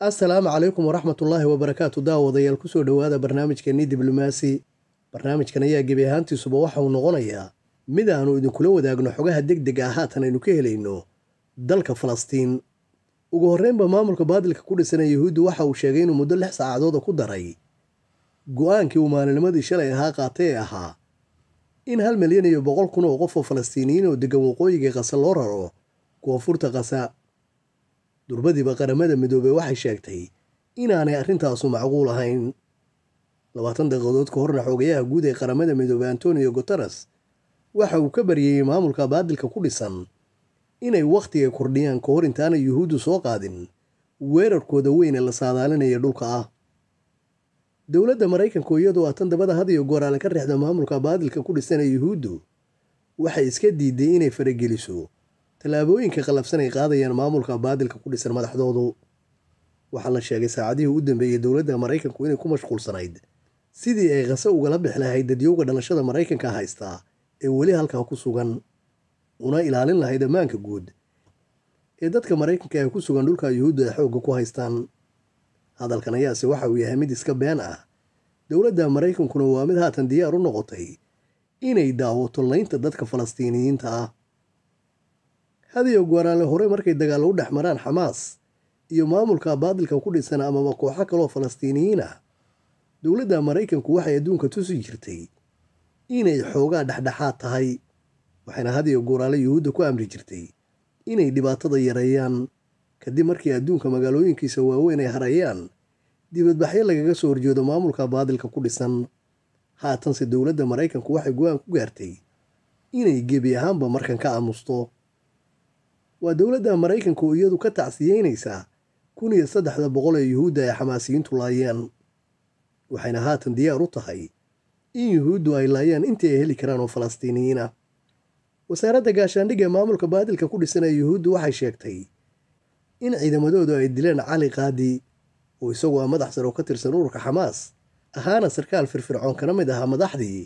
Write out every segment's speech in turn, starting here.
assalaamu calaykum waraxmat ullaahi wabarakaatu daawadayaal soo dhowaada barnaamijkeennii diblomaasi barnaamijkan ayaa gebi ahaantiisuba waxauu noqonayaa mid aanu idinkula wadaagno xogaha deg dega ah haatan aynu ka helayno dalka falastiin ugu horreynba maamulka baadilka ku dhisan ee yuhuuddu waxa uu sheegay inuu muddo lix saacadooda ku daray go-aankii uu maalinimadii shalay ahaa qaatay ee ahaa in hal milyan iyo boqol kun oo qof oo falastiiniyiin oo deggan waqooyiga kasa loo raro koonfurta kasa durbadiiba qaramada midoobey waxay sheegtay inaanay arintaasu macquul ahayn labaatan daqiiqadood ka horna xoogayaha guud ee qaramada midoobey antonio guteres waxa uu ka baryayey maamulka baadilka ku dhisan inay wakhtiga kordhiyaan ka hor intaanay yuhuuddu soo qaadin weerarkooda weyne la saadaalinaya dhulka ah dowladda maraykanku iyadoo ah tan dabada had iyo goor ka rixda maamulka baadilka ku dhisan ee yuhuuddu waxay iska diiday inay farageliso tallaabooyinka qallafsan ay qaadayaan maamulka baadilka ku dhisan madaxdoodu waxaa la sheegay saacadihii u dambeeyey dowladda maraykanku inay ku mashquulsanayd sidii ay qase ugala bixi lahayd dadyowga dhalashada maraykanka haystaa ee weli halkaa ku sugan una ilaalin lahayd ammaanka guud ee dadka maraykanka ay ku sugan dhulka yuhuudda ay xoogga ku haystaan hadalkan ayaase waxa uu yahay mid iska been ah dowladda maraykankuna waa mid haatan diyaar u noqotay inay daawato laynta dadka falastiiniyiinta ah had iyo goaraanle horey markay dagaal u dhex maraan xamaas iyo maamulka baadilka ku dhisan amaba kooxo kaloo falastiiniyiin ah dowladda maraykanku waxay adduunka tusi jirtay inay xoogaa dhexdhexaad tahay waxayna hadiyo iyo yuhuudda ku amri jirtay inay dhibaatada yareeyaan kadib markii adduunka magaalooyinkiisa waaweyn ay harayaan dibadbaxyo lagaga soo horjeedo maamulka baadilka ku dhisan haatanse dowladda maraykanku waxay go-aan ku gaartay inay gebi ahaanba markan ka aamusto waa dowladda maraykanku iyadu ka tacsiyeynaysaa kun iyo saddexda boqol ee yuhuudda ay xamaasiyiintu laayeen waxayna haatan diyaar u tahay in yuhuuddu ay laayaan intii ay heli karaan oo falastiiniyiina ah. wasaaradda gaashaandhigga ee maamulka baadilka ku dhisan ee yuhuuddu waxay sheegtay in ciidamadoodu ay dileen cali qaadi oo isagu ah madax saro ka tirsan ururka xamaas ahaana sarkaal firfircoon kana mid ahaa madaxdii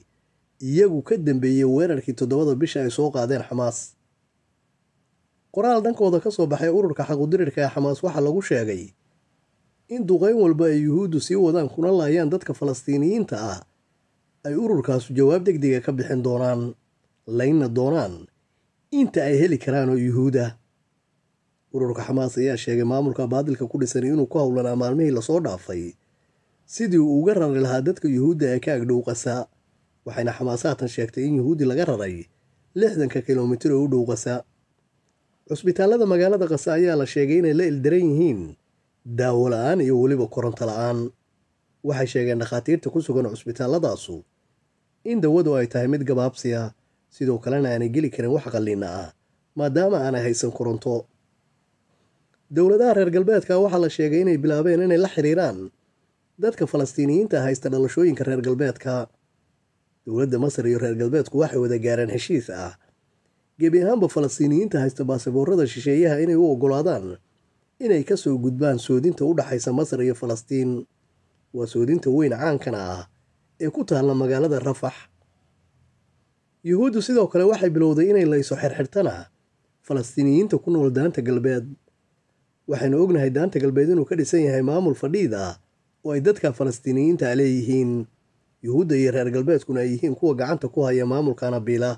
iyagu ka dambeeyey weerarkii toddobada bisha ay soo qaadeen xamaas qoraal dhankooda ka soo baxay ururka xaqudirirka ee xamaas waxaa lagu sheegay in duqeyn walba ay yuhuuddu sii wadaan kuna laayaan dadka falastiiniyiinta ah ay ururkaasu jawaab degdega ka bixin doonaan laynna doonaan inta ay heli karaan oo yuhuud ah ururka xamaas ayaa sheegay maamulka baadilka ku dhisan inuu ku howlanaa maalmihii lasoo dhaafay sidii uu uga rari lahaa dadka yuhuudda ee ka agdhow waxayna xamaas sheegtay in yuhuuddi laga raray lixdanka kilomitir oo u dhowqasa cusbitaalada magaalada qase ayaa la sheegay inay la ildaran yihiin daawo la-aan iyo weliba koronto la-aan waxay sheegeen dhakhaatiirta ku sugan cusbitaaladaasu in dawadu ay tahay mid gabaabsiya sidoo kalena aanay geli karin wax qalliina ah maadaama aanay haysan koronto dowladaha reer galbeedka waxaa la sheegay inay bilaabeen inay la xiriiraan dadka falastiiniyiinta ah haysta dhalashooyinka reer galbeedka dowladda masar iyo reer galbeedku waxay wada gaareen heshiis ah gebi ahaanba falastiiniyiinta haysta baasaboorada shisheeyaha inay u ogolaadaan inay ka soo gudbaan soodinta u dhaxaysa masar iyo falastiin waa soodinta weyn caankana ah ee ku taalla magaalada rafax yuhuuddu sidoo kale waxay bilowday inay layso xirxirtana falastiiniyiinta ku nool daanta galbeed waxaynu ognahay daanta galbeed inuu ka dhisan yahay maamul fadhiid ah oo ay dadka falastiiniyiinta a leeyihiin yuhuudda iyo reer galbeedkuna ay yihiin kuwa gacanta ku haya maamulkana biila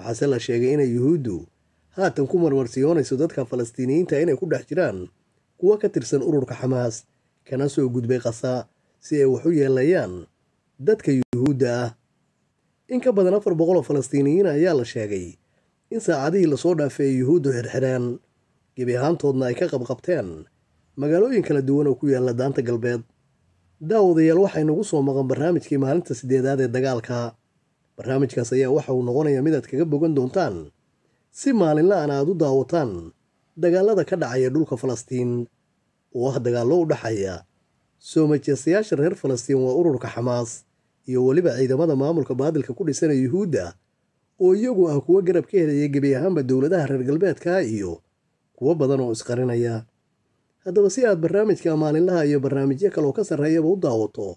waxaase la sheegay inay yuhuuddu haatan ku marmarsiyoonayso dadka falastiiniyiinta inay ku dhex jiraan kuwo ka tirsan ururka xamaas kana soo gudbay khasaa si ay wax u yeelayaan dadka yuhuudda ah in ka badan afar boqol oo falastiiniyiin ah ayaa la sheegay in saacadihii lasoo dhaafeeyay yuhuuddu xirxidheen gebi ahaantoodna ay ka qabqabteen magaalooyin kala duwan oo ku yaalla daanta galbeed daawadayaal waxaynugu soo maqan barnaamijkii maalinta sideedaad ee dagaalka barnaamijkaas ayaa waxa uu noqonayaa mid aad kaga bogan doontaan si maalinla'an ah aad u daawataan dagaalada ka dhacaya dhulka falastiin oo ah dagaallo u dhaxaya soo majeestayaasha reer falastiin waa ururka xamaas iyo weliba ciidamada maamulka baadilka ku dhisan ee yuhuudda oo iyagu ah kuwo garab ka helaya gebi ahaanba dowladaha reer galbeedka iyo kuwo badan oo isqarinaya haddaba si aad barnaamijka maalinlaha ah iyo barnaamijyo kaleoo ka sarreeyaba u daawato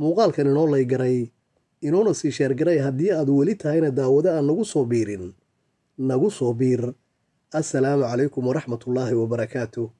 muuqaalkan inoo laygaray inoona sii sheergaray haddii aad weli tahayna daawado aan nagu soo biirin nagu soo biir assalaamu calaykum waraxmatullaahi wabarakaatu